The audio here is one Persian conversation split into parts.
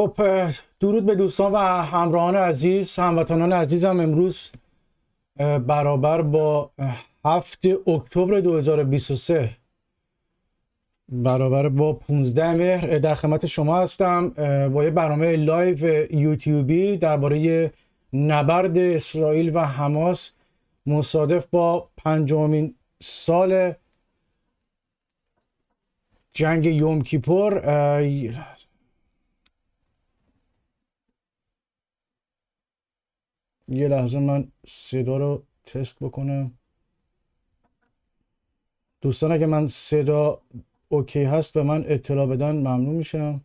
خب درود به دوستان و همراهان عزیز هموطنان عزیزم امروز برابر با هفت اکتبر 2023 برابر با 15 مهر در خدمت شما هستم با یه برنامه لایو یوتیوبی درباره نبرد اسرائیل و حماس مصادف با پنجمین سال جنگ یوم کیپور یه لحظه من صدا رو تست بکنم دوستان اگه من صدا اوکی هست به من اطلاع بدن ممنون میشم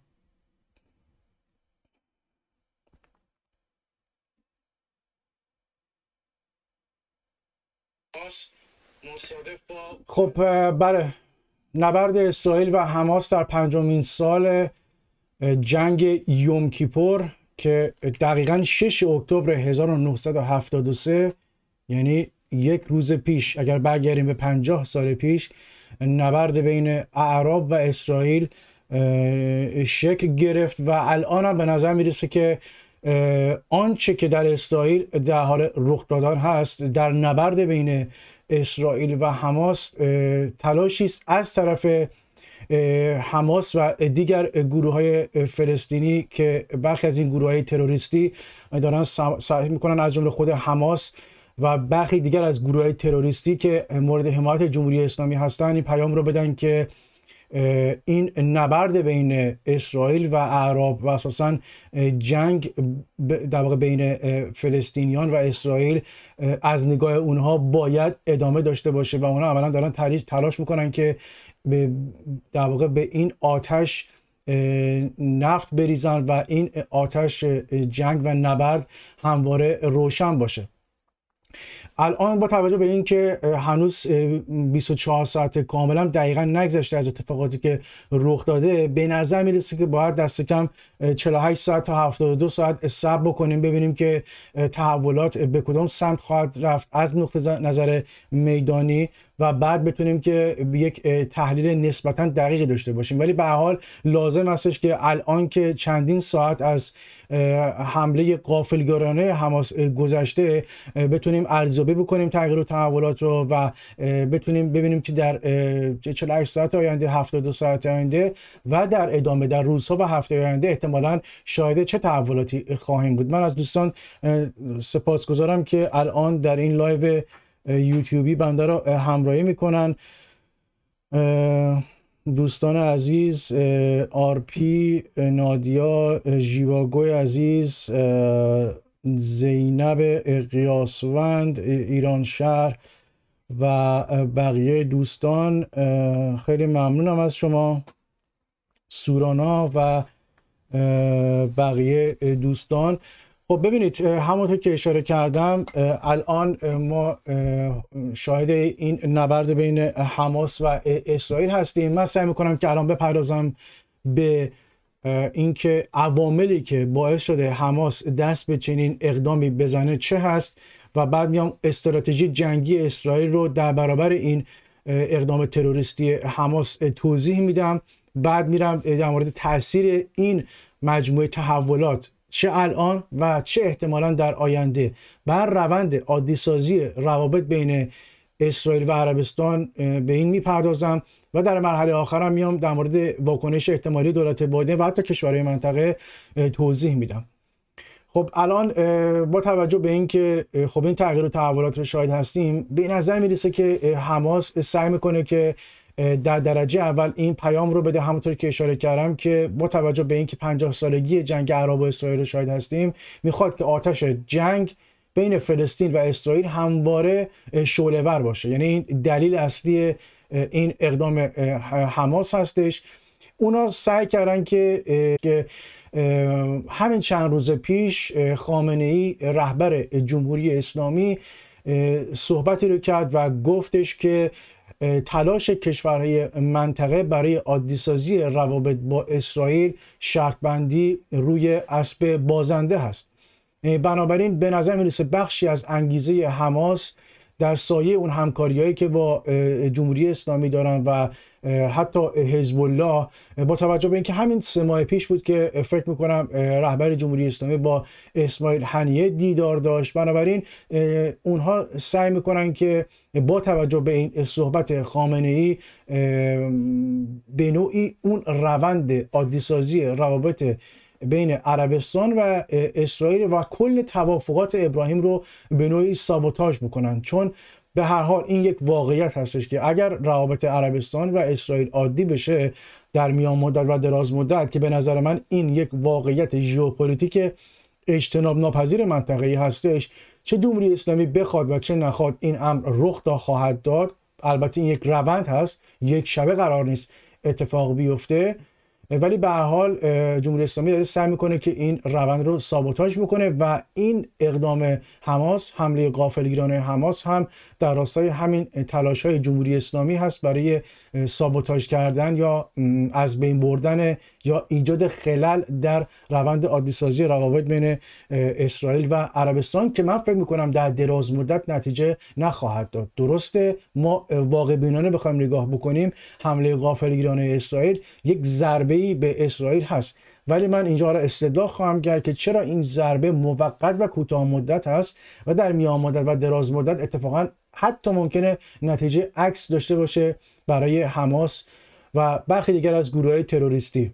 خب بله نبرد اسرائیل و حماس در پنجمین سال جنگ یوم کیپور که دقیقا 6 اکتبر 1973 یعنی یک روز پیش اگر برگردیم به 50 سال پیش نبرد بین اعراب و اسرائیل شکل گرفت و الان هم به نظر میرسه که آنچه که در اسرائیل در حال رخ دادن هست در نبرد بین اسرائیل و حماس تلاشی است از طرف حماس و دیگر گروه های فلسطینی که برخی از این گروه های تروریستی دارن سعی میکنن از جمله خود حماس و برخی دیگر از گروه های تروریستی که مورد حمایت جمهوری اسلامی هستند این پیام رو بدن که این نبرد بین اسرائیل و اعراب و اساسا جنگ در واقع بین فلسطینیان و اسرائیل از نگاه اونها باید ادامه داشته باشه و اونها عملا دارن تلاش میکنن که در واقع به این آتش نفت بریزن و این آتش جنگ و نبرد همواره روشن باشه الان با توجه به اینکه هنوز 24 ساعت کاملا دقیقا نگذشته از اتفاقاتی که رخ داده به نظر میرسه که باید دست کم 48 ساعت تا 72 ساعت سب بکنیم ببینیم که تحولات به کدام سمت خواهد رفت از نقطه نظر میدانی و بعد بتونیم که یک تحلیل نسبتا دقیقی داشته باشیم ولی به حال لازم هستش که الان که چندین ساعت از حمله قافلگرانه حماس گذشته بتونیم ارزیابی تجربه بکنیم تغییر و تحولات رو و بتونیم ببینیم که در 48 ساعت آینده 72 ساعت آینده و در ادامه در روزها و هفته آینده احتمالا شاهد چه تحولاتی خواهیم بود من از دوستان سپاس سپاسگزارم که الان در این لایو یوتیوبی بنده رو همراهی میکنن دوستان عزیز آرپی نادیا جیواگوی عزیز زینب قیاسوند ایران شهر و بقیه دوستان خیلی ممنونم از شما سورانا و بقیه دوستان خب ببینید همونطور که اشاره کردم الان ما شاهد این نبرد بین حماس و اسرائیل هستیم من سعی میکنم که الان بپردازم به اینکه عواملی که باعث شده حماس دست به چنین اقدامی بزنه چه هست و بعد میام استراتژی جنگی اسرائیل رو در برابر این اقدام تروریستی حماس توضیح میدم بعد میرم در مورد تاثیر این مجموعه تحولات چه الان و چه احتمالا در آینده بر روند عادیسازی روابط بین اسرائیل و عربستان به این میپردازم و در مرحله آخر میام در مورد واکنش احتمالی دولت بایدن و حتی کشورهای منطقه توضیح میدم خب الان با توجه به اینکه خب این تغییر و تحولات رو شاهد هستیم به نظر میرسه که حماس سعی میکنه که در درجه اول این پیام رو بده همونطور که اشاره کردم که با توجه به اینکه 50 سالگی جنگ عرب و اسرائیل رو شاهد هستیم میخواد که آتش جنگ بین فلسطین و اسرائیل همواره شعله‌ور باشه یعنی این دلیل اصلی این اقدام حماس هستش اونا سعی کردن که همین چند روز پیش خامنه ای رهبر جمهوری اسلامی صحبتی رو کرد و گفتش که تلاش کشورهای منطقه برای عادیسازی روابط با اسرائیل شرط بندی روی اسب بازنده هست بنابراین به نظر میرسه بخشی از انگیزه حماس در سایه اون همکاریایی که با جمهوری اسلامی دارن و حتی حزب الله با توجه به اینکه همین سه ماه پیش بود که فکر میکنم رهبر جمهوری اسلامی با اسماعیل هنیه دیدار داشت بنابراین اونها سعی میکنن که با توجه به این صحبت خامنه ای به نوعی اون روند عادیسازی روابط بین عربستان و اسرائیل و کل توافقات ابراهیم رو به نوعی سابوتاژ بکنن چون به هر حال این یک واقعیت هستش که اگر روابط عربستان و اسرائیل عادی بشه در میان مدت و دراز مدت که به نظر من این یک واقعیت ژئوپلیتیک اجتناب ناپذیر منطقه ای هستش چه جمهوری اسلامی بخواد و چه نخواد این امر رخ دا خواهد داد البته این یک روند هست یک شبه قرار نیست اتفاق بیفته ولی به هر حال جمهوری اسلامی داره سعی میکنه که این روند رو سابوتاژ میکنه و این اقدام حماس حمله قافلگیرانه حماس هم در راستای همین تلاش های جمهوری اسلامی هست برای سابوتاژ کردن یا از بین بردن یا ایجاد خلل در روند عادیسازی روابط بین اسرائیل و عربستان که من فکر میکنم در دراز مدت نتیجه نخواهد داد درسته ما واقع بینانه بخوایم نگاه بکنیم حمله غافلگیرانه اسرائیل یک ضربه ای به اسرائیل هست ولی من اینجا را استدلال خواهم کرد که چرا این ضربه موقت و کوتاه مدت هست و در میان مدت و دراز مدت اتفاقا حتی ممکنه نتیجه عکس داشته باشه برای حماس و برخی دیگر از گروه تروریستی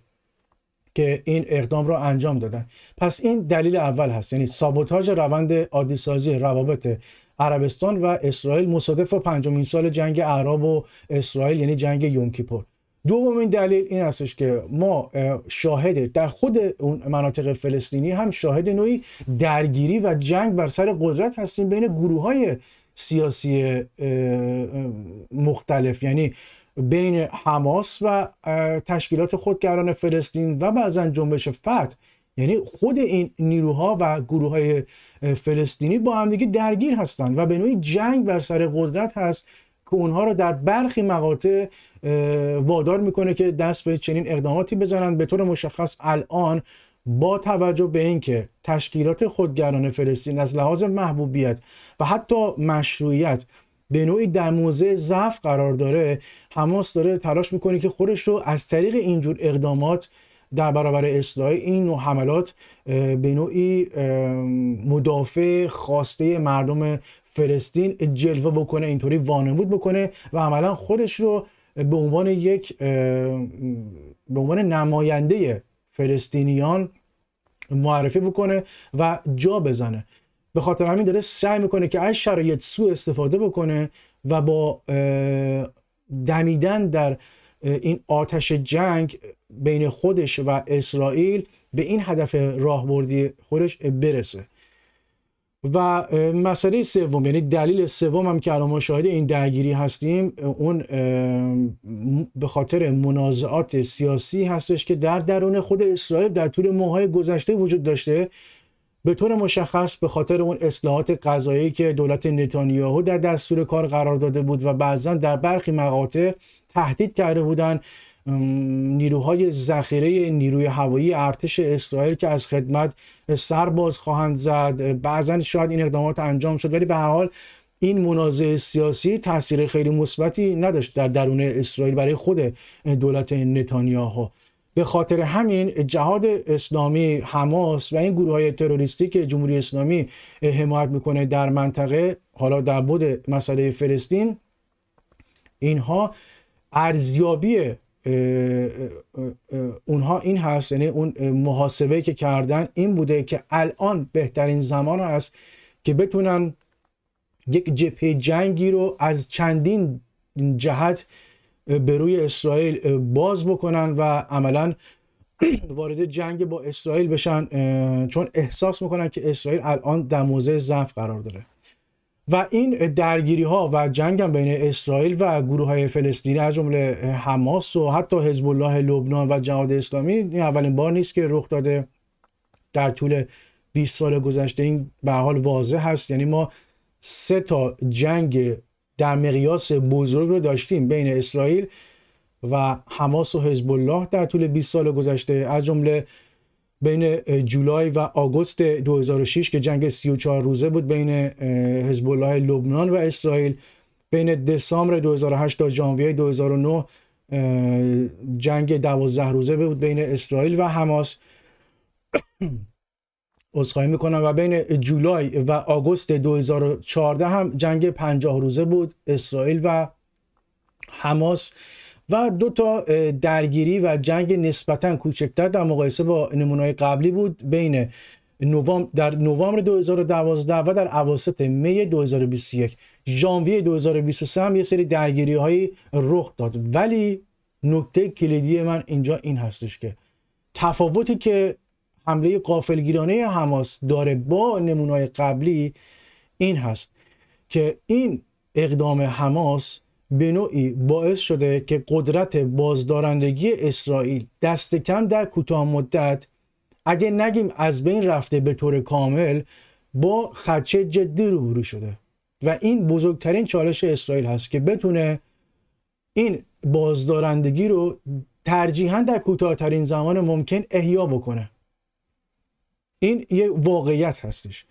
که این اقدام را انجام دادن پس این دلیل اول هست یعنی سابوتاژ روند عادیسازی روابط عربستان و اسرائیل مصادف با پنجمین سال جنگ عرب و اسرائیل یعنی جنگ یومکیپور دومین دلیل این هستش که ما شاهد در خود اون مناطق فلسطینی هم شاهد نوعی درگیری و جنگ بر سر قدرت هستیم بین گروه های سیاسی مختلف یعنی بین حماس و تشکیلات خودگران فلسطین و بعضا جنبش فتح یعنی خود این نیروها و گروه های فلسطینی با همدیگه درگیر هستند و به نوعی جنگ بر سر قدرت هست که اونها رو در برخی مقاطع وادار میکنه که دست به چنین اقداماتی بزنند به طور مشخص الان با توجه به اینکه تشکیلات خودگران فلسطین از لحاظ محبوبیت و حتی مشروعیت به نوعی در موضع ضعف قرار داره حماس داره تلاش میکنه که خودش رو از طریق اینجور اقدامات در برابر اصلاح این نوع حملات به نوعی مدافع خواسته مردم فلسطین جلوه بکنه اینطوری وانمود بکنه و عملا خودش رو به عنوان یک به عنوان نماینده فلسطینیان معرفی بکنه و جا بزنه به خاطر همین داره سعی میکنه که از شرایط سو استفاده بکنه و با دمیدن در این آتش جنگ بین خودش و اسرائیل به این هدف راهبردی خودش برسه و مسئله سوم یعنی دلیل سوم هم که الان شاهد این درگیری هستیم اون به خاطر منازعات سیاسی هستش که در درون خود اسرائیل در طول ماهای گذشته وجود داشته به طور مشخص به خاطر اون اصلاحات قضایی که دولت نتانیاهو در دستور کار قرار داده بود و بعضا در برخی مقاطع تهدید کرده بودن نیروهای ذخیره نیروی هوایی ارتش اسرائیل که از خدمت سرباز خواهند زد بعضا شاید این اقدامات انجام شد ولی به هر حال این منازعه سیاسی تاثیر خیلی مثبتی نداشت در درون اسرائیل برای خود دولت نتانیاهو به خاطر همین جهاد اسلامی حماس و این گروه های تروریستی که جمهوری اسلامی حمایت میکنه در منطقه حالا در بود مسئله فلسطین اینها ارزیابی اونها این هست یعنی اون محاسبه که کردن این بوده که الان بهترین زمان است که بتونن یک جبهه جنگی رو از چندین جهت به روی اسرائیل باز بکنن و عملا وارد جنگ با اسرائیل بشن چون احساس میکنن که اسرائیل الان در موضع ضعف قرار داره و این درگیری ها و جنگ هم بین اسرائیل و گروه های فلسطینی از جمله حماس و حتی حزب الله لبنان و جهاد اسلامی این اولین بار نیست که رخ داده در طول 20 سال گذشته این به حال واضح هست یعنی ما سه تا جنگ در مقیاس بزرگ رو داشتیم بین اسرائیل و حماس و حزب الله در طول 20 سال گذشته از جمله بین جولای و آگوست 2006 که جنگ 34 روزه بود بین حزب الله لبنان و اسرائیل بین دسامبر 2008 تا ژانویه 2009 جنگ 12 روزه بود بین اسرائیل و حماس عذرخواهی میکنم و بین جولای و آگوست 2014 هم جنگ پنجاه روزه بود اسرائیل و حماس و دو تا درگیری و جنگ نسبتا کوچکتر در مقایسه با نمونای قبلی بود بین نوامبر در نوامبر 2012 و در اواسط می 2021 ژانویه 2023 هم یه سری درگیری های رخ داد ولی نکته کلیدی من اینجا این هستش که تفاوتی که حمله قافلگیرانه حماس داره با نمونای قبلی این هست که این اقدام حماس به نوعی باعث شده که قدرت بازدارندگی اسرائیل دست کم در کوتاه مدت اگه نگیم از بین رفته به طور کامل با خدشه جدی روبرو شده و این بزرگترین چالش اسرائیل هست که بتونه این بازدارندگی رو ترجیحاً در کوتاهترین زمان ممکن احیا بکنه این یه واقعیت هستش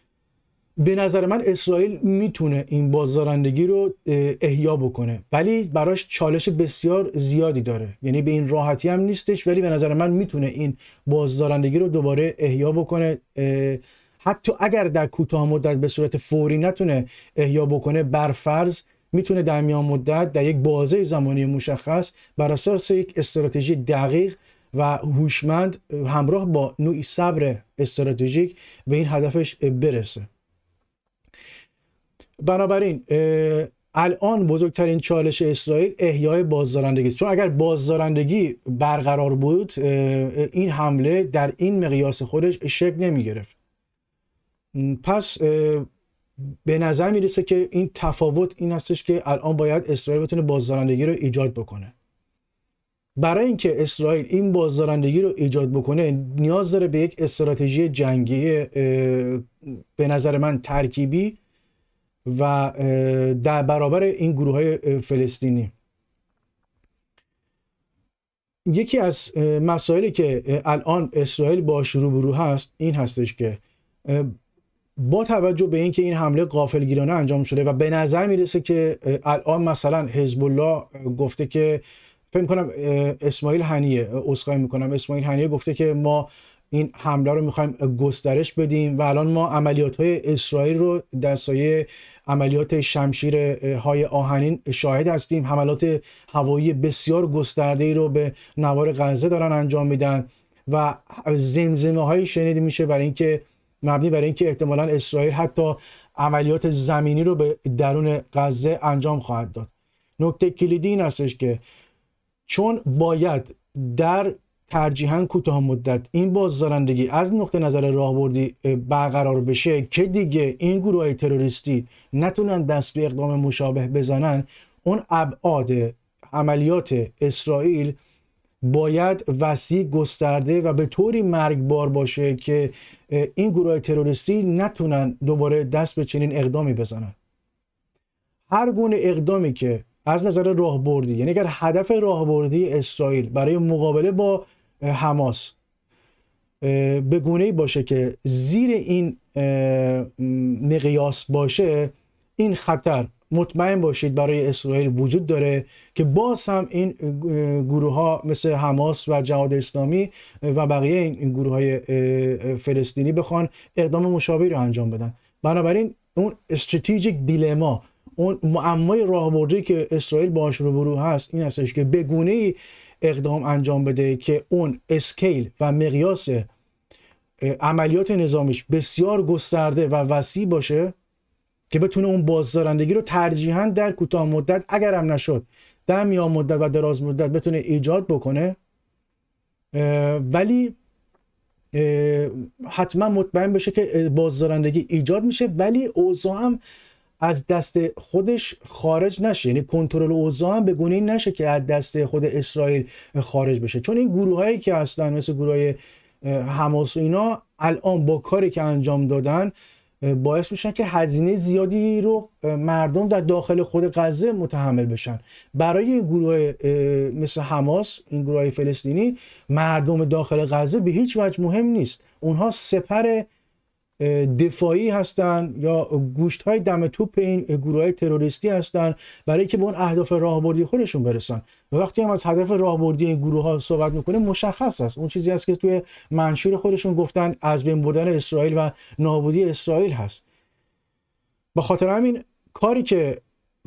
به نظر من اسرائیل میتونه این بازدارندگی رو احیا بکنه ولی براش چالش بسیار زیادی داره یعنی به این راحتی هم نیستش ولی به نظر من میتونه این بازدارندگی رو دوباره احیا بکنه حتی اگر در کوتاه مدت به صورت فوری نتونه احیا بکنه برفرض میتونه در میان مدت در یک بازه زمانی مشخص بر اساس یک استراتژی دقیق و هوشمند همراه با نوعی صبر استراتژیک به این هدفش برسه بنابراین الان بزرگترین چالش اسرائیل احیای بازدارندگی است چون اگر بازدارندگی برقرار بود این حمله در این مقیاس خودش شکل نمی گرفت پس به نظر میرسه که این تفاوت این هستش که الان باید اسرائیل بتونه بازدارندگی رو ایجاد بکنه برای اینکه اسرائیل این بازدارندگی رو ایجاد بکنه نیاز داره به یک استراتژی جنگی به نظر من ترکیبی و در برابر این گروه های فلسطینی یکی از مسائلی که الان اسرائیل با شروع برو هست این هستش که با توجه به اینکه این حمله قافلگیرانه انجام شده و به نظر میرسه که الان مثلا حزب الله گفته که فکر کنم اسماعیل هنیه اسخای میکنم اسماعیل هنیه گفته که ما این حمله رو میخوایم گسترش بدیم و الان ما عملیات های اسرائیل رو در سایه عملیات شمشیر های آهنین شاهد هستیم حملات هوایی بسیار گسترده ای رو به نوار غزه دارن انجام میدن و زمزمه های شنیده میشه برای اینکه مبنی برای اینکه احتمالا اسرائیل حتی عملیات زمینی رو به درون غزه انجام خواهد داد نکته کلیدی این هستش که چون باید در ترجیحاً کوتاه مدت این بازدارندگی از نقطه نظر راهبردی برقرار بشه که دیگه این گروه های تروریستی نتونن دست به اقدام مشابه بزنن اون ابعاد عملیات اسرائیل باید وسیع گسترده و به طوری مرگبار باشه که این گروه تروریستی نتونن دوباره دست به چنین اقدامی بزنن هر گونه اقدامی که از نظر راهبردی یعنی اگر هدف راهبردی اسرائیل برای مقابله با حماس به گونه باشه که زیر این مقیاس باشه این خطر مطمئن باشید برای اسرائیل وجود داره که باز هم این گروه ها مثل حماس و جهاد اسلامی و بقیه این گروه های فلسطینی بخوان اقدام مشابهی رو انجام بدن بنابراین اون استراتژیک دیلما اون معمای راهبردی که اسرائیل باهاش برو هست این هستش که بگونه ای اقدام انجام بده که اون اسکیل و مقیاس عملیات نظامیش بسیار گسترده و وسیع باشه که بتونه اون بازدارندگی رو ترجیحاً در کوتاه مدت اگر هم نشد در میان مدت و دراز مدت بتونه ایجاد بکنه ولی حتما مطمئن بشه که بازدارندگی ایجاد میشه ولی اوضاع هم از دست خودش خارج نشه یعنی کنترل اوضاع هم به گونه نشه که از دست خود اسرائیل خارج بشه چون این گروه هایی که هستن مثل گروه حماس و اینا الان با کاری که انجام دادن باعث میشن که هزینه زیادی رو مردم در داخل خود غزه متحمل بشن برای گروه مثل حماس این گروه فلسطینی مردم داخل غزه به هیچ وجه مهم نیست اونها سپر دفاعی هستند یا گوشت های دم توپ این گروه های تروریستی هستند برای که به اون اهداف راهبردی خودشون برسن و وقتی هم از هدف راهبردی این گروه ها صحبت میکنه مشخص است اون چیزی است که توی منشور خودشون گفتن از بین بردن اسرائیل و نابودی اسرائیل هست به خاطر همین کاری که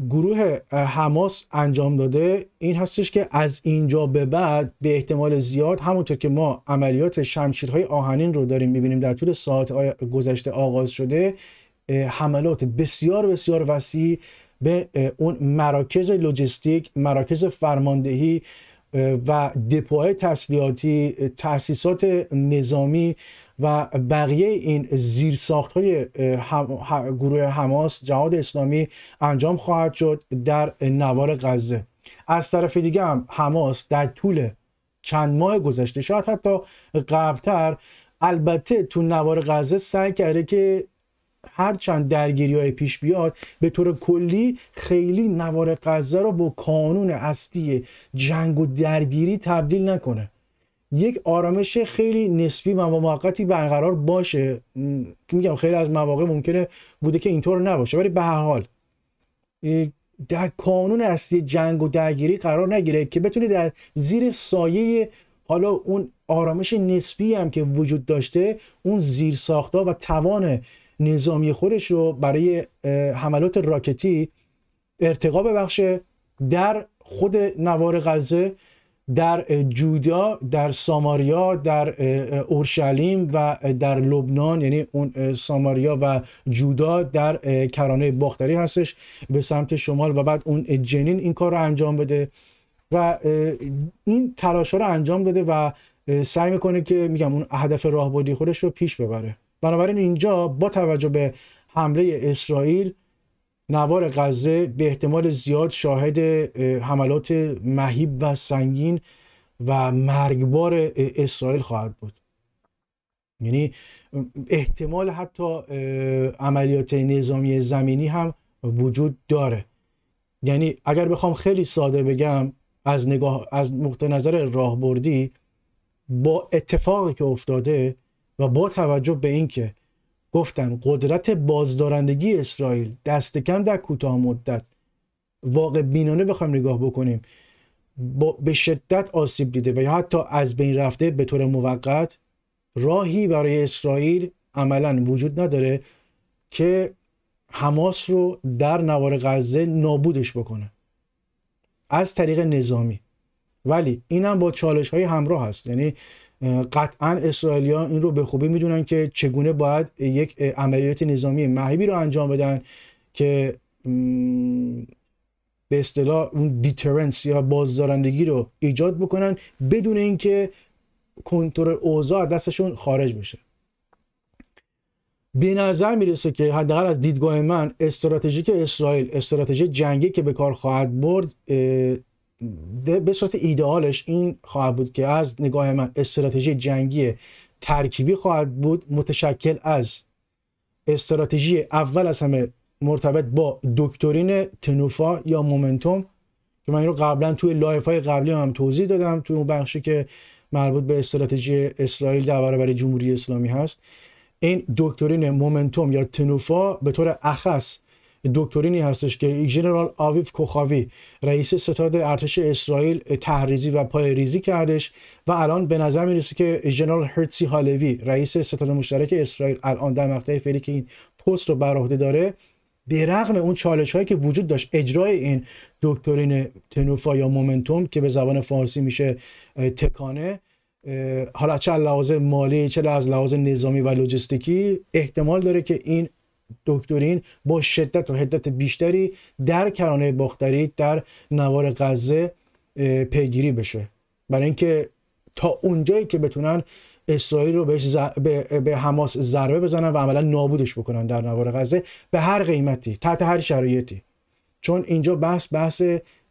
گروه حماس انجام داده این هستش که از اینجا به بعد به احتمال زیاد همونطور که ما عملیات شمشیرهای آهنین رو داریم میبینیم در طول ساعت گذشته آغاز شده حملات بسیار بسیار وسیع به اون مراکز لوجستیک مراکز فرماندهی و دپوهای تسلیحاتی تأسیسات نظامی و بقیه این زیر ساخت های گروه حماس جهاد اسلامی انجام خواهد شد در نوار غزه از طرف دیگه هم حماس در طول چند ماه گذشته شاید حتی قبلتر البته تو نوار غزه سعی کرده که هرچند درگیری های پیش بیاد به طور کلی خیلی نوار غزه رو با کانون اصلی جنگ و درگیری تبدیل نکنه یک آرامش خیلی نسبی و موقتی برقرار باشه که میگم خیلی از مواقع ممکنه بوده که اینطور نباشه ولی به هر حال در کانون اصلی جنگ و درگیری قرار نگیره که بتونی در زیر سایه حالا اون آرامش نسبی هم که وجود داشته اون زیر ساختا و توان نظامی خودش رو برای حملات راکتی ارتقا ببخشه در خود نوار غزه در جودا در ساماریا در اورشلیم و در لبنان یعنی اون ساماریا و جودا در کرانه باختری هستش به سمت شمال و بعد اون جنین این کار رو انجام بده و این تلاش رو انجام بده و سعی میکنه که میگم اون هدف راهبردی خودش رو پیش ببره بنابراین اینجا با توجه به حمله اسرائیل نوار غزه به احتمال زیاد شاهد حملات مهیب و سنگین و مرگبار اسرائیل خواهد بود یعنی احتمال حتی عملیات نظامی زمینی هم وجود داره یعنی اگر بخوام خیلی ساده بگم از نگاه از نقطه نظر راهبردی با اتفاقی که افتاده و با توجه به اینکه گفتن قدرت بازدارندگی اسرائیل دست کم در کوتاه مدت واقع بینانه بخوایم نگاه بکنیم با به شدت آسیب دیده و یا حتی از بین رفته به طور موقت راهی برای اسرائیل عملا وجود نداره که حماس رو در نوار غزه نابودش بکنه از طریق نظامی ولی این هم با چالش های همراه است یعنی قطعا اسرائیلیا این رو به خوبی میدونن که چگونه باید یک عملیات نظامی محیبی رو انجام بدن که به اصطلاح اون دیترنس یا بازدارندگی رو ایجاد بکنن بدون اینکه کنترل اوضاع دستشون خارج بشه به نظر میرسه که حداقل از دیدگاه من استراتژیک اسرائیل استراتژی جنگی که به کار خواهد برد به صورت ایدئالش این خواهد بود که از نگاه من استراتژی جنگی ترکیبی خواهد بود متشکل از استراتژی اول از همه مرتبط با دکترین تنوفا یا مومنتوم که من این رو قبلا توی لایف های قبلی هم توضیح دادم توی اون بخشی که مربوط به استراتژی اسرائیل در برابر جمهوری اسلامی هست این دکترین مومنتوم یا تنوفا به طور اخص دکترینی هستش که جنرال آویف کوخاوی رئیس ستاد ارتش اسرائیل تحریزی و پایریزی کردش و الان به نظر میرسه که جنرال هرتسی هالوی رئیس ستاد مشترک اسرائیل الان در مقطع فعلی که این پست رو بر عهده داره به رغم اون چالش هایی که وجود داشت اجرای این دکترین تنوفا یا مومنتوم که به زبان فارسی میشه تکانه حالا چه لحاظ مالی چه از لحاظ نظامی و لوجستیکی احتمال داره که این دکترین با شدت و حدت بیشتری در کرانه باختری در نوار غزه پیگیری بشه برای اینکه تا اونجایی که بتونن اسرائیل رو بهش به... به حماس ضربه بزنن و عملا نابودش بکنن در نوار غزه به هر قیمتی تحت هر شرایطی چون اینجا بحث بحث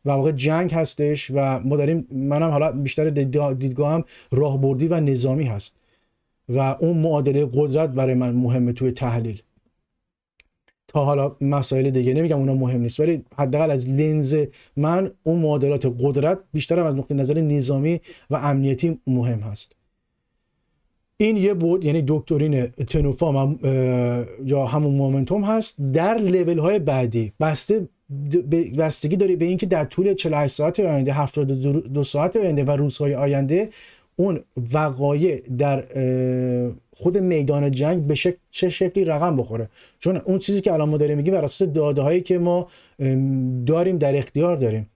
و واقع جنگ هستش و ما داریم منم حالا بیشتر دیدگاهم راهبردی و نظامی هست و اون معادله قدرت برای من مهمه توی تحلیل تا حالا مسائل دیگه نمیگم اونا مهم نیست ولی حداقل از لنز من اون معادلات قدرت بیشتر از نقطه نظر نظامی و امنیتی مهم هست این یه بود یعنی دکترین تنوفام یا همون مومنتوم هست در لیول های بعدی بسته بستگی داری به اینکه در طول 48 ساعت آینده 72 ساعت آینده و روزهای آینده اون وقایع در خود میدان جنگ به چه شکلی رقم بخوره چون اون چیزی که الان ما داریم میگیم بر اساس داده هایی که ما داریم در اختیار داریم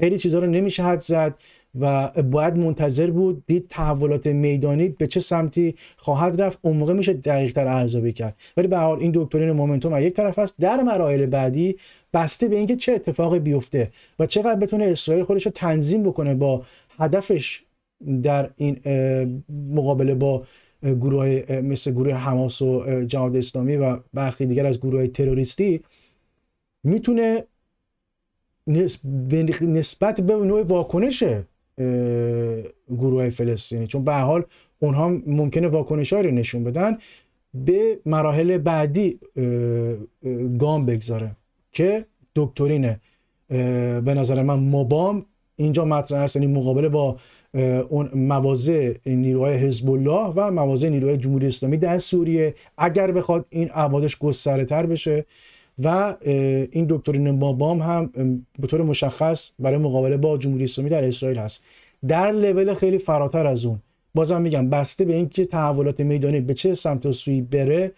خیلی چیزها رو نمیشه حد زد و باید منتظر بود دید تحولات میدانی به چه سمتی خواهد رفت اون موقع میشه دقیق تر ارزیابی کرد ولی به حال این دکترین مومنتوم از یک طرف است در مراحل بعدی بسته به اینکه چه اتفاقی بیفته و چقدر بتونه اسرائیل خودش رو تنظیم بکنه با هدفش در این مقابله با گروه های مثل گروه حماس و جهاد اسلامی و برخی دیگر از گروه های تروریستی میتونه نسبت به نوع واکنش گروه های فلسطینی چون به حال اونها ممکنه واکنش رو نشون بدن به مراحل بعدی گام بگذاره که دکترین به نظر من مبام اینجا مطرح است یعنی مقابله با اون مواضع نیروهای حزب الله و مواضع نیروهای جمهوری اسلامی در سوریه اگر بخواد این ابعادش گستره تر بشه و این دکترین بابام هم به طور مشخص برای مقابله با جمهوری اسلامی در اسرائیل هست در لول خیلی فراتر از اون بازم میگم بسته به اینکه تحولات میدانی به چه سمت و سوی بره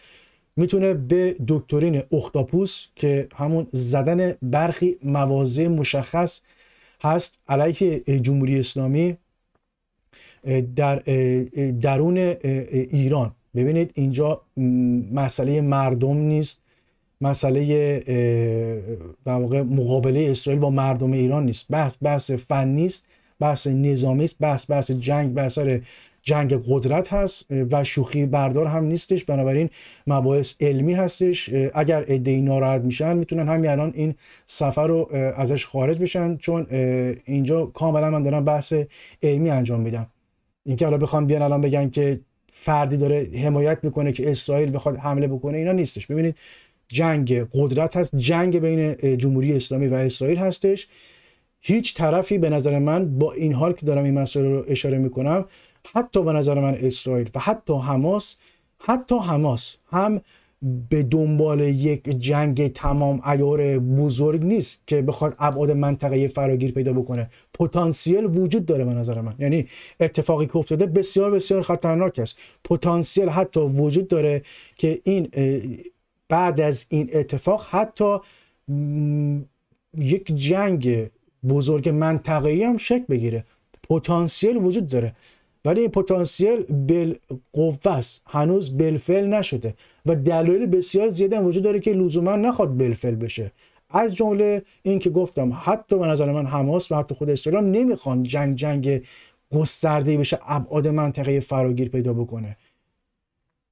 میتونه به دکترین اختاپوس که همون زدن برخی مواضع مشخص هست علیه جمهوری اسلامی در درون ایران ببینید اینجا مسئله مردم نیست مسئله در واقع مقابله اسرائیل با مردم ایران نیست بحث بحث فن نیست بحث نظامی است بحث بحث جنگ بحث آره، جنگ قدرت هست و شوخی بردار هم نیستش بنابراین مباحث علمی هستش اگر ایده ناراحت میشن میتونن همین الان این سفر رو ازش خارج بشن چون اینجا کاملا من دارم بحث علمی انجام میدم اینکه حالا بخوام بیان الان بگن که فردی داره حمایت میکنه که اسرائیل بخواد حمله بکنه اینا نیستش ببینید جنگ قدرت هست جنگ بین جمهوری اسلامی و اسرائیل هستش هیچ طرفی به نظر من با این حال که دارم این مسئله رو اشاره میکنم حتی به نظر من اسرائیل و حتی حماس حتی حماس هم به دنبال یک جنگ تمام ایار بزرگ نیست که بخواد ابعاد منطقه فراگیر پیدا بکنه پتانسیل وجود داره به نظر من یعنی اتفاقی که افتاده بسیار بسیار خطرناک است پتانسیل حتی وجود داره که این بعد از این اتفاق حتی یک جنگ بزرگ منطقه‌ای هم شکل بگیره پتانسیل وجود داره ولی این پتانسیل بل قوه هنوز بلفل نشده و دلایل بسیار زیادی هم وجود داره که لزوما نخواد بلفل بشه از جمله این که گفتم حتی به نظر من حماس و حتی خود اسرائیل نمیخوان جنگ جنگ گسترده بشه ابعاد منطقه فراگیر پیدا بکنه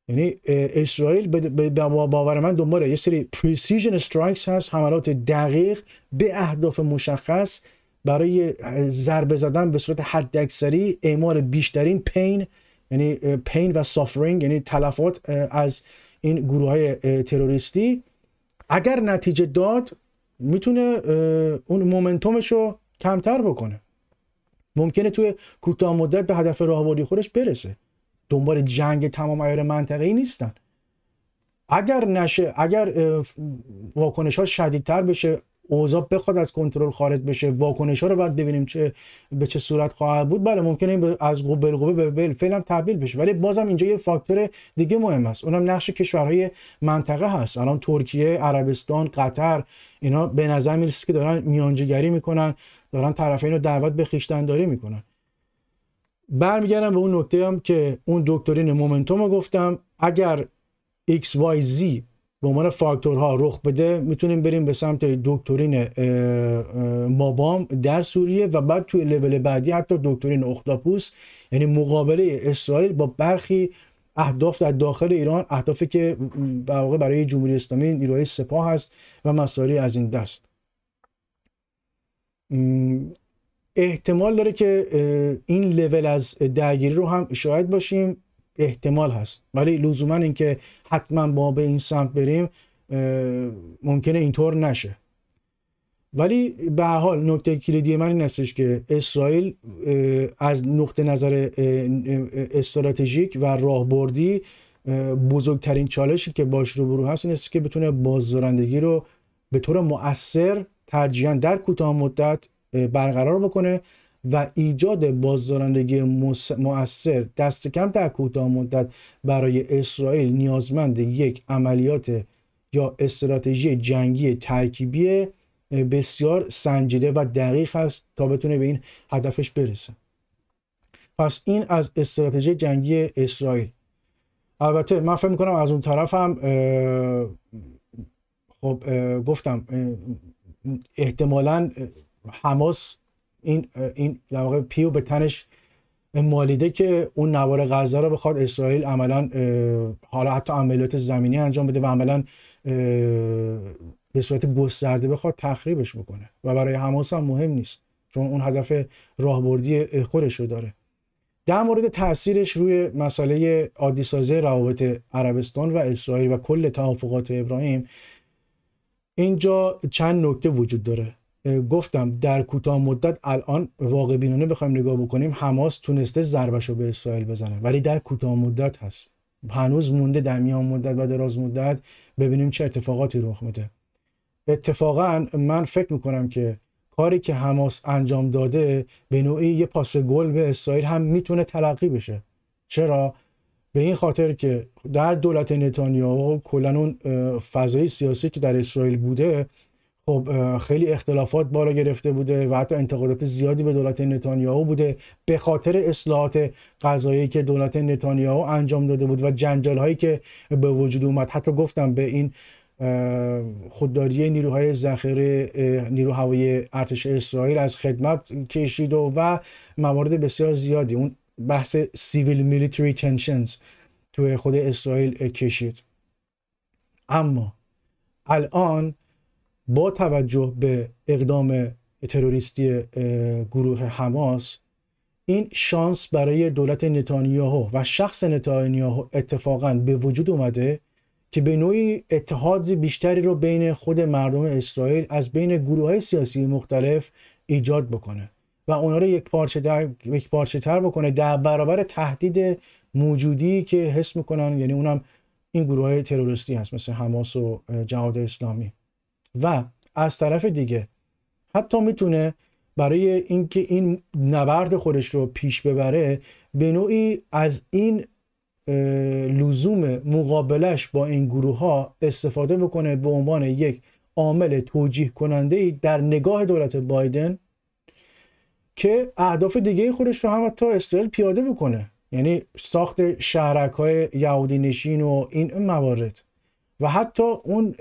یعنی اسرائیل به باور من دنبال یه سری پریسیژن استرایکس هست حملات دقیق به اهداف مشخص برای ضربه زدن به صورت حد اکثری اعمال بیشترین پین یعنی پین و سافرینگ یعنی تلفات از این گروه های تروریستی اگر نتیجه داد میتونه اون مومنتومش رو کمتر بکنه ممکنه توی کوتاه مدت به هدف راهبردی خودش برسه دنبال جنگ تمام ایار منطقه ای نیستن اگر نشه اگر واکنش ها شدیدتر بشه اوضاع بخواد از کنترل خارج بشه واکنش ها رو بعد ببینیم چه به چه صورت خواهد بود بله ممکنه این از قبل به به فعلا تبدیل بشه ولی بازم اینجا یه فاکتور دیگه مهم است اونم نقش کشورهای منطقه هست الان ترکیه عربستان قطر اینا به نظر میرسه که دارن میانجیگری میکنن دارن طرفین رو دعوت به خیشتنداری میکنن برمیگردم به اون نکته هم که اون دکترین مومنتوم رو گفتم اگر XYZ به عنوان فاکتورها رخ بده میتونیم بریم به سمت دکترین مابام در سوریه و بعد توی لول بعدی حتی دکترین اختاپوس یعنی مقابله اسرائیل با برخی اهداف در داخل ایران اهدافی که در واقع برای جمهوری اسلامی نیروهای سپاه هست و مسائلی از این دست احتمال داره که این لول از درگیری رو هم شاهد باشیم احتمال هست ولی لزوما اینکه حتما ما به این سمت بریم ممکنه اینطور نشه ولی به حال نکته کلیدی من این استش که اسرائیل از نقطه نظر استراتژیک و راهبردی بزرگترین چالشی که باش روبرو هست این است که بتونه بازدارندگی رو به طور مؤثر ترجیحاً در کوتاه مدت برقرار بکنه و ایجاد بازدارندگی مؤثر دست کم در کوتاه مدت برای اسرائیل نیازمند یک عملیات یا استراتژی جنگی ترکیبی بسیار سنجیده و دقیق هست تا بتونه به این هدفش برسه پس این از استراتژی جنگی اسرائیل البته من فکر میکنم از اون طرف هم خب گفتم احتمالا حماس این این در واقع پیو به تنش مالیده که اون نوار غزه رو بخواد اسرائیل عملا حالا حتی عملیات زمینی انجام بده و عملا به صورت گسترده بخواد تخریبش بکنه و برای حماس هم مهم نیست چون اون هدف راهبردی خودش رو داره در مورد تاثیرش روی مسئله سازی روابط عربستان و اسرائیل و کل توافقات ابراهیم اینجا چند نکته وجود داره گفتم در کوتاه مدت الان واقع بینانه بخوایم نگاه بکنیم حماس تونسته ضربش رو به اسرائیل بزنه ولی در کوتاه مدت هست هنوز مونده در میان مدت و دراز مدت ببینیم چه اتفاقاتی رخ میده اتفاقا من فکر میکنم که کاری که حماس انجام داده به نوعی یه پاس گل به اسرائیل هم میتونه تلقی بشه چرا به این خاطر که در دولت نتانیاهو کلا اون فضای سیاسی که در اسرائیل بوده خب خیلی اختلافات بالا گرفته بوده و حتی انتقادات زیادی به دولت نتانیاهو بوده به خاطر اصلاحات قضایی که دولت نتانیاهو انجام داده بود و جنجال هایی که به وجود اومد حتی گفتم به این خودداری نیروهای ذخیره نیرو هوایی ارتش اسرائیل از خدمت کشید و و موارد بسیار زیادی اون بحث سیویل میلیتری تنشنز توی خود اسرائیل کشید اما الان با توجه به اقدام تروریستی گروه حماس این شانس برای دولت نتانیاهو و شخص نتانیاهو اتفاقا به وجود اومده که به نوعی اتحاد بیشتری رو بین خود مردم اسرائیل از بین گروه های سیاسی مختلف ایجاد بکنه و اونا رو یک پارچه, در، یک پارچه تر بکنه در برابر تهدید موجودی که حس میکنن یعنی اونم این گروه های تروریستی هست مثل حماس و جهاد اسلامی و از طرف دیگه حتی میتونه برای اینکه این نبرد خودش رو پیش ببره به نوعی از این لزوم مقابلش با این گروه ها استفاده بکنه به عنوان یک عامل توجیه کننده در نگاه دولت بایدن که اهداف دیگه خودش رو هم تا اسرائیل پیاده بکنه یعنی ساخت شهرک های یهودی نشین و این موارد و حتی اون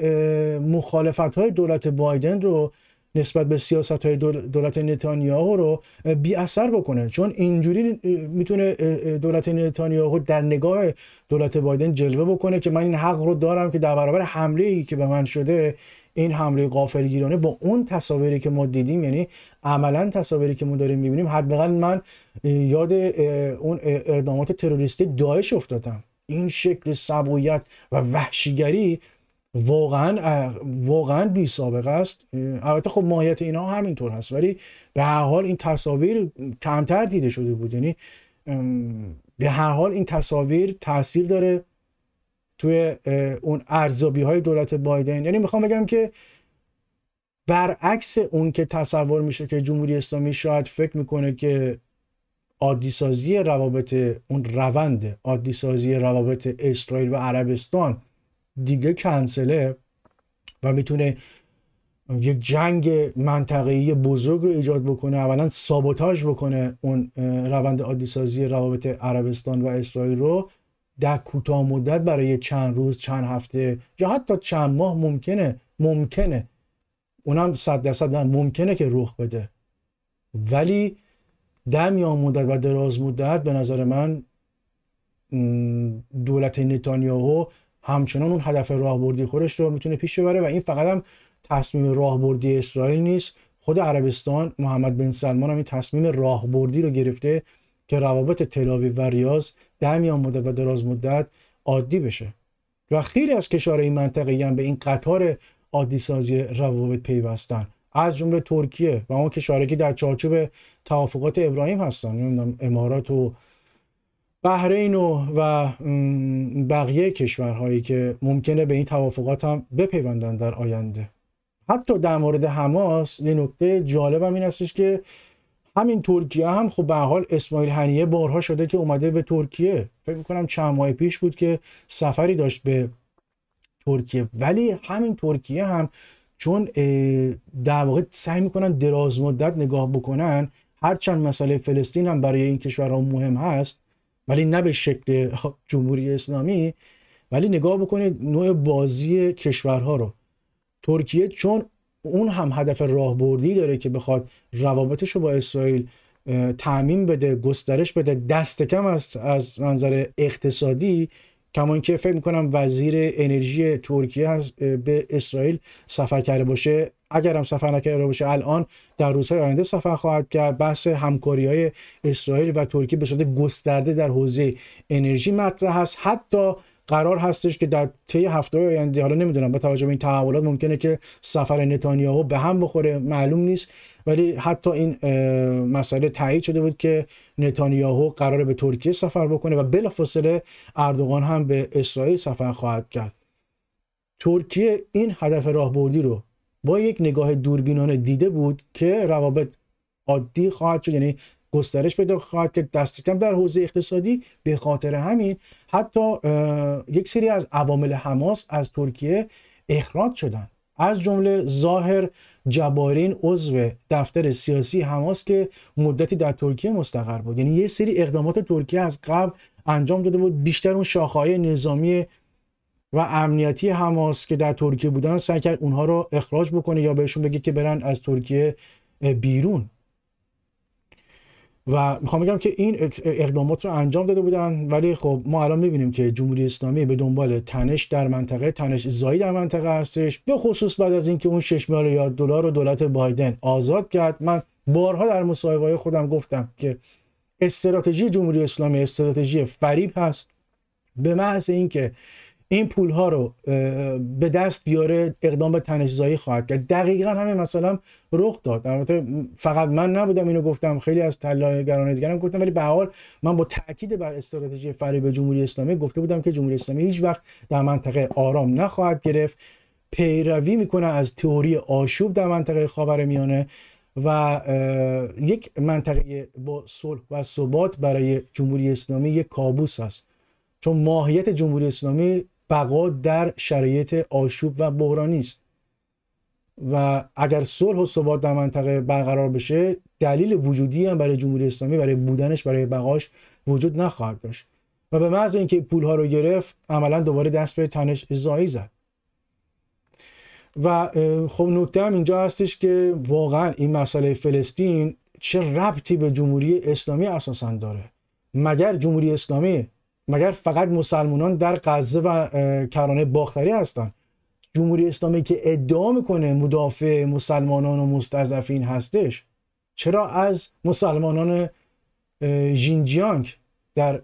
مخالفت های دولت بایدن رو نسبت به سیاست های دولت نتانیاهو رو بی اثر بکنه چون اینجوری میتونه دولت نتانیاهو در نگاه دولت بایدن جلوه بکنه که من این حق رو دارم که در برابر حمله ای که به من شده این حمله قافلگیرانه با اون تصاویری که ما دیدیم یعنی عملا تصاویری که ما داریم میبینیم حداقل من یاد اون اقدامات تروریستی داعش افتادم این شکل سبویت و وحشیگری واقعا واقعا بی سابقه است البته خب ماهیت اینا همینطور هست ولی به هر حال این تصاویر کمتر دیده شده بود یعنی به هر حال این تصاویر تاثیر داره توی اون ارزیابی های دولت بایدن یعنی میخوام بگم که برعکس اون که تصور میشه که جمهوری اسلامی شاید فکر میکنه که عادیسازی روابط اون روند عادیسازی روابط اسرائیل و عربستان دیگه کنسله و میتونه یک جنگ منطقه‌ای بزرگ رو ایجاد بکنه اولا سابوتاژ بکنه اون روند عادیسازی روابط عربستان و اسرائیل رو در کوتاه مدت برای چند روز چند هفته یا حتی چند ماه ممکنه ممکنه اونم صد درصد ممکنه که رخ بده ولی در میان مدت و دراز مدت به نظر من دولت نتانیاهو همچنان اون هدف راهبردی خودش رو میتونه پیش ببره و این فقط هم تصمیم راهبردی اسرائیل نیست خود عربستان محمد بن سلمان هم این تصمیم راهبردی رو گرفته که روابط تلاوی و ریاض در میان مدت و دراز مدت عادی بشه و خیلی از کشورهای این منطقه هم به این قطار عادی سازی روابط پیوستن از جمله ترکیه و اون کشورهایی که در چارچوب توافقات ابراهیم هستن نمیدونم امارات و بحرین و و بقیه کشورهایی که ممکنه به این توافقات هم بپیوندن در آینده حتی در مورد حماس یه نکته جالب هم این هستش که همین ترکیه هم خب به حال اسماعیل هنیه بارها شده که اومده به ترکیه فکر میکنم چند ماه پیش بود که سفری داشت به ترکیه ولی همین ترکیه هم چون در واقع سعی میکنن دراز مدت نگاه بکنن هرچند مسئله فلسطین هم برای این کشورها مهم هست ولی نه به شکل خب، جمهوری اسلامی ولی نگاه بکنه نوع بازی کشورها رو ترکیه چون اون هم هدف راهبردی داره که بخواد روابطش رو با اسرائیل تعمین بده گسترش بده دست کم از, از منظر اقتصادی کما که فکر میکنم وزیر انرژی ترکیه هست به اسرائیل سفر کرده باشه اگر هم سفر نکرده باشه الان در روزهای آینده سفر خواهد کرد بحث همکاری های اسرائیل و ترکیه به صورت گسترده در حوزه انرژی مطرح هست حتی قرار هستش که در طی هفته آینده حالا نمیدونم با توجه به این تحولات ممکنه که سفر نتانیاهو به هم بخوره معلوم نیست ولی حتی این مسئله تایید شده بود که نتانیاهو قراره به ترکیه سفر بکنه و بلافاصله اردوغان هم به اسرائیل سفر خواهد کرد ترکیه این هدف راهبردی رو با یک نگاه دوربینانه دیده بود که روابط عادی خواهد شد یعنی گسترش پیدا خواهد که دست کم در حوزه اقتصادی به خاطر همین حتی یک سری از عوامل حماس از ترکیه اخراج شدن از جمله ظاهر جبارین عضو دفتر سیاسی حماس که مدتی در ترکیه مستقر بود یعنی یه سری اقدامات ترکیه از قبل انجام داده بود بیشتر اون شاخه‌های نظامی و امنیتی حماس که در ترکیه بودن سعی کرد اونها رو اخراج بکنه یا بهشون بگه که برن از ترکیه بیرون و میخوام بگم که این اقدامات رو انجام داده بودن ولی خب ما الان میبینیم که جمهوری اسلامی به دنبال تنش در منطقه تنش زایی در منطقه هستش به خصوص بعد از اینکه اون 6 میلیارد دلار رو دولت بایدن آزاد کرد من بارها در های خودم گفتم که استراتژی جمهوری اسلامی استراتژی فریب هست به محض اینکه این پول ها رو به دست بیاره اقدام به تنشزایی خواهد کرد دقیقا همه مثلا رخ داد البته فقط من نبودم اینو گفتم خیلی از طلاگران دیگه گفتم ولی به حال من با تاکید بر استراتژی فریب جمهوری اسلامی گفته بودم که جمهوری اسلامی هیچ وقت در منطقه آرام نخواهد گرفت پیروی میکنه از تئوری آشوب در منطقه میانه و یک منطقه با صلح و ثبات برای جمهوری اسلامی یک کابوس است چون ماهیت جمهوری اسلامی بقا در شرایط آشوب و بحرانی است و اگر صلح و ثبات در منطقه برقرار بشه دلیل وجودی هم برای جمهوری اسلامی برای بودنش برای بقاش وجود نخواهد داشت و به محض اینکه ها رو گرفت عملا دوباره دست به تنش زایی زد و خب نکته هم اینجا هستش که واقعا این مسئله فلسطین چه ربطی به جمهوری اسلامی اساسا داره مگر جمهوری اسلامی مگر فقط مسلمانان در غزه و کرانه باختری هستند جمهوری اسلامی که ادعا میکنه مدافع مسلمانان و مستضعفین هستش چرا از مسلمانان جینجیانگ در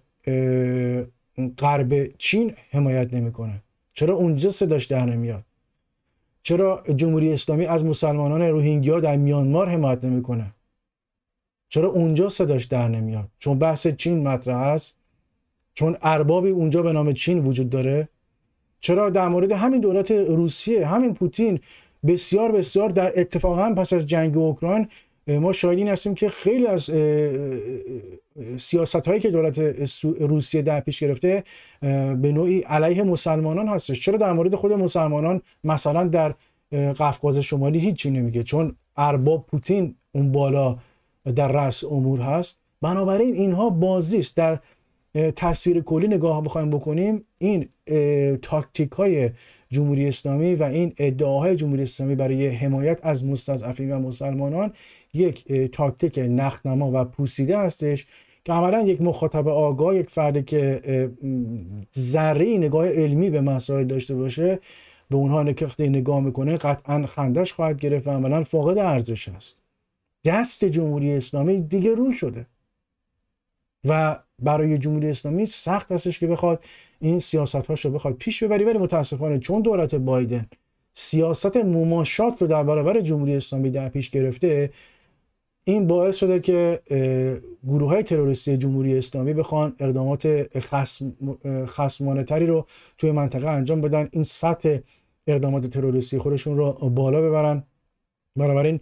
غرب چین حمایت نمیکنه چرا اونجا صداش در نمیاد چرا جمهوری اسلامی از مسلمانان روهینگیا در میانمار حمایت نمیکنه چرا اونجا صداش در نمیاد چون بحث چین مطرح است چون اربابی اونجا به نام چین وجود داره چرا در مورد همین دولت روسیه همین پوتین بسیار بسیار در اتفاقا پس از جنگ اوکراین ما شاهد این هستیم که خیلی از سیاست هایی که دولت روسیه در پیش گرفته به نوعی علیه مسلمانان هستش چرا در مورد خود مسلمانان مثلا در قفقاز شمالی هیچی نمیگه چون ارباب پوتین اون بالا در رأس امور هست بنابراین اینها بازی در تصویر کلی نگاه بخوایم بکنیم این تاکتیک های جمهوری اسلامی و این ادعاهای جمهوری اسلامی برای حمایت از مستضعفین و مسلمانان یک تاکتیک نخنما و پوسیده هستش که عملا یک مخاطب آگاه یک فردی که ذره نگاه علمی به مسائل داشته باشه به اونها نکخته نگاه میکنه قطعا خندش خواهد گرفت و عملا فاقد ارزش است دست جمهوری اسلامی دیگه رو شده و برای جمهوری اسلامی سخت هستش که بخواد این سیاست هاش رو بخواد پیش ببری ولی متاسفانه چون دولت بایدن سیاست مماشات رو در برابر جمهوری اسلامی در پیش گرفته این باعث شده که گروه های تروریستی جمهوری اسلامی بخوان اقدامات خصمانه تری رو توی منطقه انجام بدن این سطح اقدامات تروریستی خودشون رو بالا ببرن بنابراین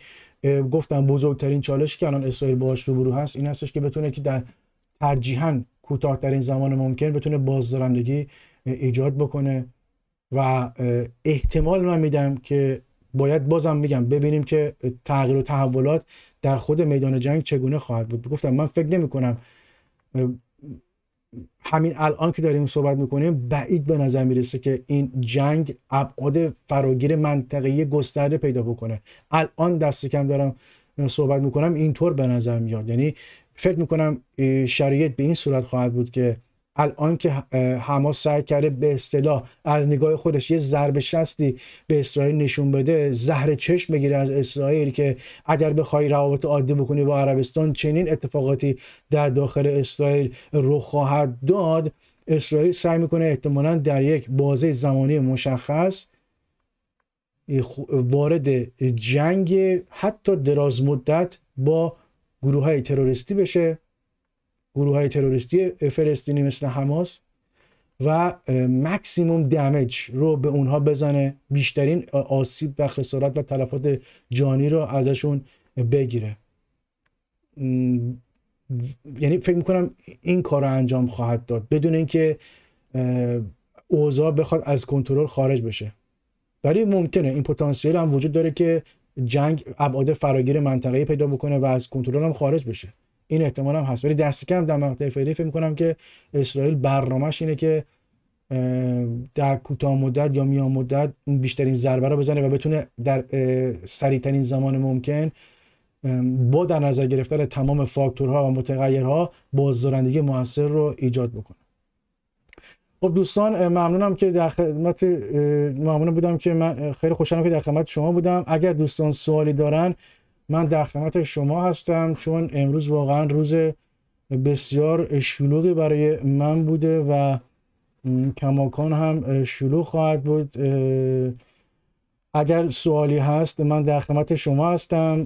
گفتم بزرگترین چالشی که الان اسرائیل باهاش روبرو هست این هستش که بتونه که در ترجیحاً کوتاهترین زمان ممکن بتونه بازدارندگی ایجاد بکنه و احتمال من میدم که باید بازم میگم ببینیم که تغییر و تحولات در خود میدان جنگ چگونه خواهد بود گفتم من فکر نمی کنم همین الان که داریم صحبت میکنیم بعید به نظر میرسه که این جنگ ابعاد فراگیر منطقه گسترده پیدا بکنه الان دست کم دارم صحبت میکنم اینطور به نظر میاد یعنی فکر میکنم شرایط به این صورت خواهد بود که الان که حماس سعی کرده به اصطلاح از نگاه خودش یه ضربه شستی به اسرائیل نشون بده زهر چشم بگیره از اسرائیل که اگر بخوای روابط عادی بکنی با عربستان چنین اتفاقاتی در داخل اسرائیل رو خواهد داد اسرائیل سعی میکنه احتمالا در یک بازه زمانی مشخص وارد جنگ حتی دراز مدت با گروه های تروریستی بشه گروه های تروریستی فلسطینی مثل حماس و مکسیموم دمیج رو به اونها بزنه بیشترین آسیب و خسارت و تلفات جانی رو ازشون بگیره یعنی فکر میکنم این کار رو انجام خواهد داد بدون اینکه اوضاع بخواد از کنترل خارج بشه ولی ممکنه این پتانسیل هم وجود داره که جنگ ابعاد فراگیر منطقه پیدا بکنه و از کنترل هم خارج بشه این احتمال هم هست ولی دست کم در مقطع فعلی فکر می‌کنم که اسرائیل برنامهش اینه که در کوتاه مدت یا میان مدت بیشترین ضربه رو بزنه و بتونه در سریعترین زمان ممکن با در نظر گرفتن تمام فاکتورها و متغیرها بازدارندگی موثر رو ایجاد بکنه خب دوستان ممنونم که در خدمت ممنون بودم که من خیلی خوشحالم که در خدمت شما بودم اگر دوستان سوالی دارن من در خدمت شما هستم چون امروز واقعا روز بسیار شلوغی برای من بوده و کماکان هم شلوغ خواهد بود اگر سوالی هست من در خدمت شما هستم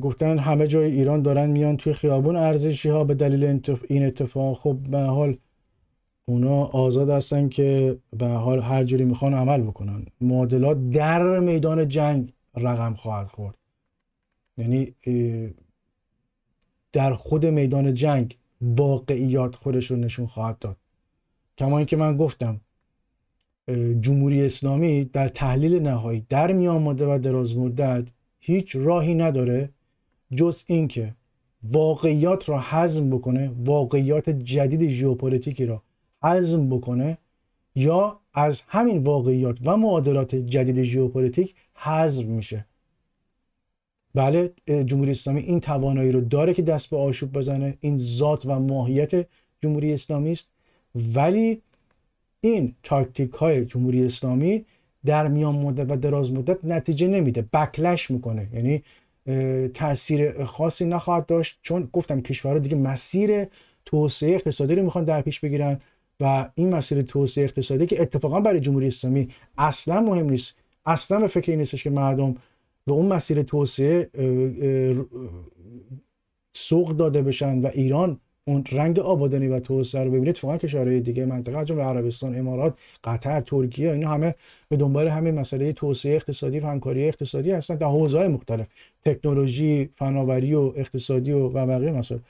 گفتن همه جای ایران دارن میان توی خیابون ارزشی ها به دلیل این اتفاق خب به حال اونا آزاد هستن که به حال هر جوری میخوان عمل بکنن معادلات در میدان جنگ رقم خواهد خورد یعنی در خود میدان جنگ واقعیات خودش رو نشون خواهد داد کما اینکه من گفتم جمهوری اسلامی در تحلیل نهایی در میان ماده و دراز مدت هیچ راهی نداره جز اینکه واقعیات را حزم بکنه واقعیات جدید ژئوپلیتیکی را حزم بکنه یا از همین واقعیات و معادلات جدید ژئوپلیتیک حذف میشه بله جمهوری اسلامی این توانایی رو داره که دست به آشوب بزنه این ذات و ماهیت جمهوری اسلامی است ولی این تاکتیک های جمهوری اسلامی در میان مدت و دراز مدت نتیجه نمیده بکلش میکنه یعنی تاثیر خاصی نخواهد داشت چون گفتم کشورها دیگه مسیر توسعه اقتصادی رو میخوان در پیش بگیرن و این مسیر توسعه اقتصادی که اتفاقا برای جمهوری اسلامی اصلا مهم نیست اصلا به فکر این نیستش که مردم به اون مسیر توسعه سوق داده بشن و ایران اون رنگ آبادانی و توسعه رو ببینید فقط کشورهای دیگه منطقه از عربستان امارات قطر ترکیه اینا همه به دنبال همین مسئله توسعه اقتصادی و همکاری اقتصادی هستن در حوزه‌های مختلف تکنولوژی فناوری و اقتصادی و, و بقیه مسائل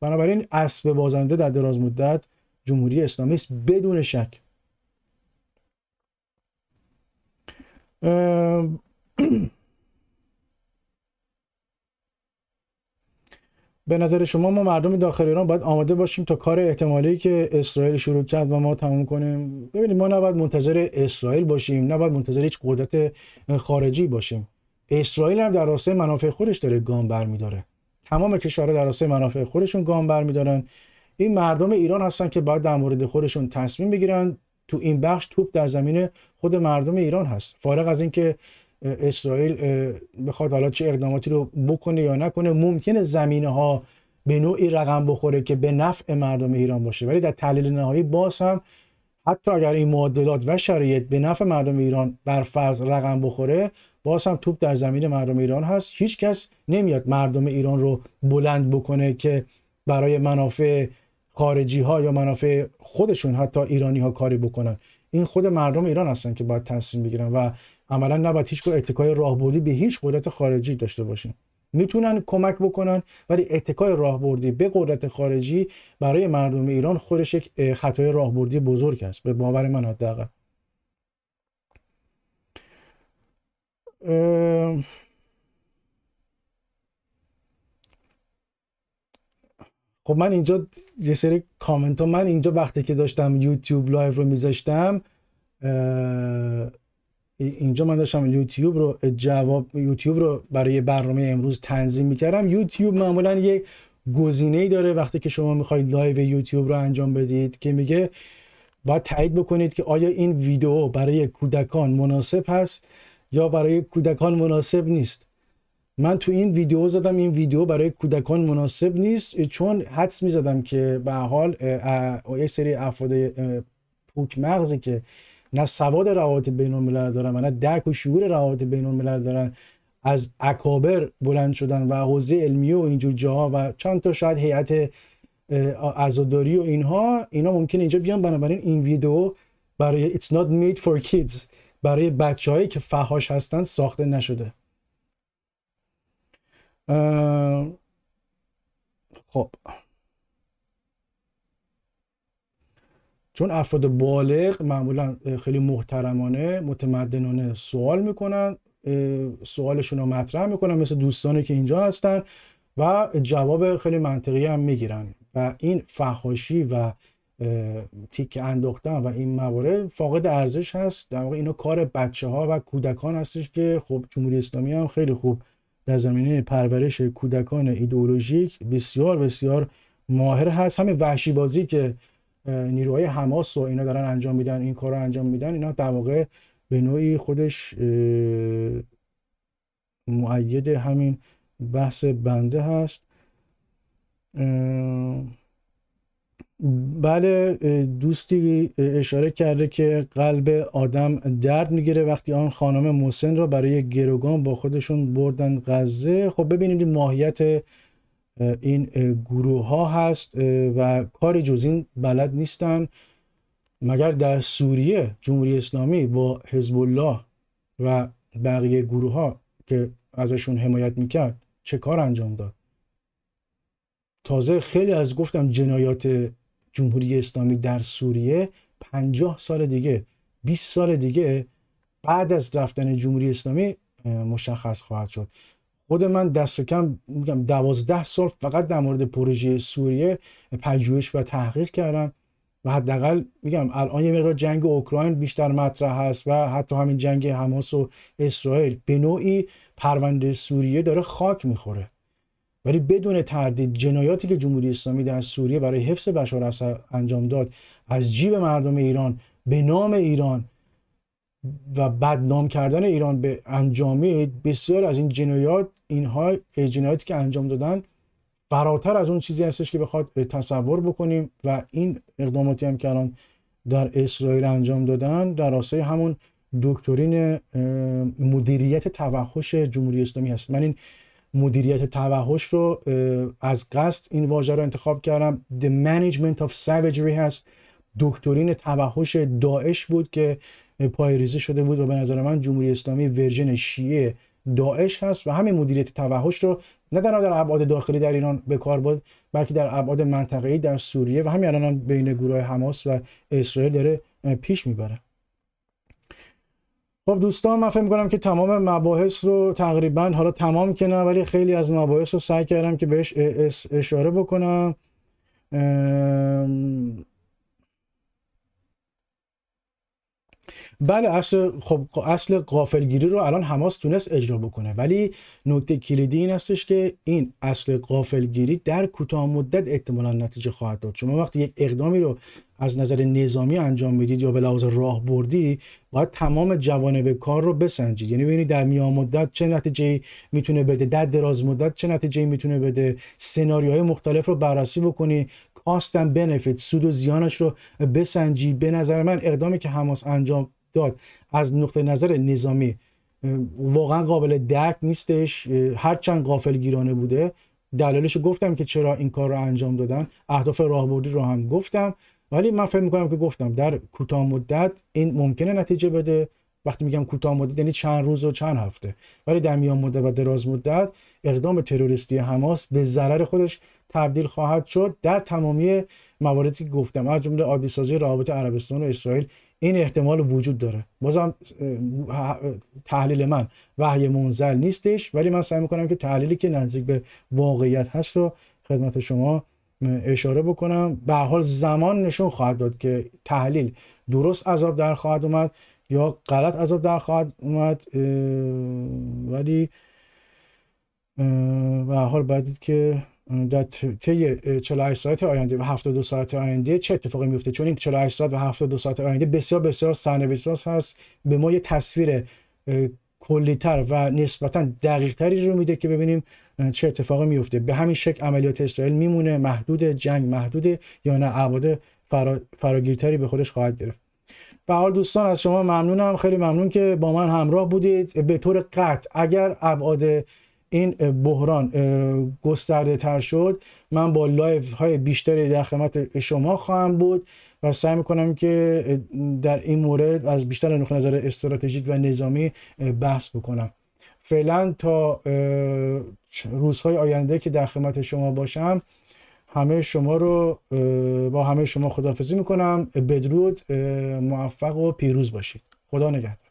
بنابراین اسب بازنده در دراز مدت جمهوری اسلامی است بدون شک به نظر شما ما مردم داخل ایران باید آماده باشیم تا کار احتمالی که اسرائیل شروع کرد و ما تموم کنیم ببینید ما نباید منتظر اسرائیل باشیم نباید منتظر هیچ قدرت خارجی باشیم اسرائیل هم در راستای منافع خودش داره گام برمیداره تمام کشورها در راستای منافع خودشون گام برمیدارن این مردم ایران هستن که باید در مورد خودشون تصمیم بگیرن تو این بخش توپ در زمین خود مردم ایران هست فارغ از اینکه اسرائیل بخواد حالا چه اقداماتی رو بکنه یا نکنه ممکنه زمینه ها به نوعی رقم بخوره که به نفع مردم ایران باشه ولی در تحلیل نهایی باز هم حتی اگر این معادلات و شرایط به نفع مردم ایران بر فرض رقم بخوره باز هم توپ در زمین مردم ایران هست هیچ کس نمیاد مردم ایران رو بلند بکنه که برای منافع خارجی ها یا منافع خودشون حتی ایرانی ها کاری بکنن این خود مردم ایران هستن که باید تصمیم بگیرن و عملا نباید هیچ اتکای راهبردی به هیچ قدرت خارجی داشته باشیم میتونن کمک بکنن ولی اتکای راهبردی به قدرت خارجی برای مردم ایران خودش یک خطای راهبردی بزرگ است به باور من حداقل خب من اینجا یه سری کامنت ها من اینجا وقتی که داشتم یوتیوب لایو رو میذاشتم اینجا من داشتم یوتیوب رو جواب یوتیوب رو برای برنامه امروز تنظیم میکردم یوتیوب معمولا یه گزینه ای داره وقتی که شما میخواید لایو یوتیوب رو انجام بدید که میگه باید تایید بکنید که آیا این ویدیو برای کودکان مناسب هست یا برای کودکان مناسب نیست من تو این ویدیو زدم این ویدیو برای کودکان مناسب نیست چون حدس میزدم که به حال یه سری افراد پوک مغزی که نه سواد روابط بین الملل دارن و نه درک و شعور روابط بین الملل دارن از اکابر بلند شدن و حوزه علمی و اینجور جاها و چند تا شاید هیئت عزاداری و اینها اینا ممکنه اینجا بیان بنابراین این ویدیو برای It's not made for kids برای بچه هایی که فهاش هستن ساخته نشده خب چون افراد بالغ معمولا خیلی محترمانه متمدنانه سوال میکنن سوالشون رو مطرح میکنن مثل دوستانی که اینجا هستن و جواب خیلی منطقی هم میگیرن و این فخاشی و تیک انداختن و این موارد فاقد ارزش هست در واقع اینا کار بچه ها و کودکان هستش که خب جمهوری اسلامی هم خیلی خوب در زمینه پرورش کودکان ایدئولوژیک بسیار بسیار ماهر هست همه وحشی بازی که نیروهای حماس و اینا دارن انجام میدن این کار رو انجام میدن اینا در واقع به نوعی خودش معید همین بحث بنده هست بله دوستی اشاره کرده که قلب آدم درد میگیره وقتی آن خانم موسن را برای گروگان با خودشون بردن غزه خب ببینیم ماهیت این گروه ها هست و کار جز این بلد نیستن مگر در سوریه جمهوری اسلامی با حزب الله و بقیه گروه ها که ازشون حمایت میکرد چه کار انجام داد تازه خیلی از گفتم جنایات جمهوری اسلامی در سوریه 50 سال دیگه 20 سال دیگه بعد از رفتن جمهوری اسلامی مشخص خواهد شد خود من دست کم میگم دوازده سال فقط در مورد پروژه سوریه پژوهش و تحقیق کردم و حداقل میگم الان یه مقدار جنگ اوکراین بیشتر مطرح هست و حتی همین جنگ حماس و اسرائیل به نوعی پرونده سوریه داره خاک میخوره ولی بدون تردید جنایاتی که جمهوری اسلامی در سوریه برای حفظ بشار انجام داد از جیب مردم ایران به نام ایران و بدنام کردن ایران به انجامید بسیار از این جنایات اینها جنایاتی که انجام دادن فراتر از اون چیزی هستش که بخواد تصور بکنیم و این اقداماتی هم که الان در اسرائیل انجام دادن در راستای همون دکترین مدیریت توحش جمهوری اسلامی هست من این مدیریت توحش رو از قصد این واژه رو انتخاب کردم The Management of Savagery هست دکترین توحش داعش بود که پایریزی شده بود و به نظر من جمهوری اسلامی ورژن شیعه داعش هست و همین مدیریت توحش رو نه تنها در ابعاد داخلی در ایران به کار برد بلکه در ابعاد منطقه‌ای در سوریه و همین الان بین گروه حماس و اسرائیل داره پیش میبره خب دوستان من فهم می‌کنم که تمام مباحث رو تقریبا حالا تمام که ولی خیلی از مباحث رو سعی کردم که بهش اشاره بکنم بله اصل خب اصل قافلگیری رو الان حماس تونست اجرا بکنه ولی نکته کلیدی این هستش که این اصل قافلگیری در کوتاه مدت احتمالا نتیجه خواهد داد چون وقتی یک اقدامی رو از نظر نظامی انجام میدید یا به لحاظ بردی باید تمام جوانب کار رو بسنجید یعنی ببینید در میان مدت چه نتیجه میتونه بده در دراز مدت چه نتیجه میتونه بده سناریوهای مختلف رو بررسی بکنی آستن بنفیت سود و زیانش رو بسنجی به نظر من اقدامی که حماس انجام داد از نقطه نظر نظامی واقعا قابل درک نیستش هرچند قافل گیرانه بوده دلالش رو گفتم که چرا این کار رو انجام دادن اهداف راهبردی رو هم گفتم ولی من فکر میکنم که گفتم در کوتاه مدت این ممکنه نتیجه بده وقتی میگم کوتاه مدت یعنی چند روز و چند هفته ولی در میان مدت و دراز مدت اقدام تروریستی حماس به ضرر خودش تبدیل خواهد شد در تمامی مواردی که گفتم از جمله عادی سازی روابط عربستان و اسرائیل این احتمال وجود داره بازم تحلیل من وحی منزل نیستش ولی من سعی میکنم که تحلیلی که نزدیک به واقعیت هست رو خدمت شما اشاره بکنم به حال زمان نشون خواهد داد که تحلیل درست عذاب در خواهد اومد یا غلط عذاب در خواهد اومد ولی به حال باید که در طی 48 ساعت آینده و 72 ساعت آینده چه اتفاقی میفته چون این 48 ساعت و 72 ساعت آینده بسیار بسیار سرنوشت‌ساز هست به ما یه تصویر کلیتر و نسبتا دقیقتری رو میده که ببینیم چه اتفاقی میفته به همین شکل عملیات اسرائیل میمونه محدود جنگ محدود یا نه ابعاد فرا... فراگیرتری به خودش خواهد گرفت به حال دوستان از شما ممنونم خیلی ممنون که با من همراه بودید به طور قطع اگر ابعاد این بحران گسترده تر شد من با لایف های بیشتری در خدمت شما خواهم بود و سعی میکنم که در این مورد از بیشتر نقطه نظر استراتژیک و نظامی بحث بکنم فعلا تا روزهای آینده که در خدمت شما باشم همه شما رو با همه شما خداحافظی میکنم بدرود موفق و پیروز باشید خدا نگهدار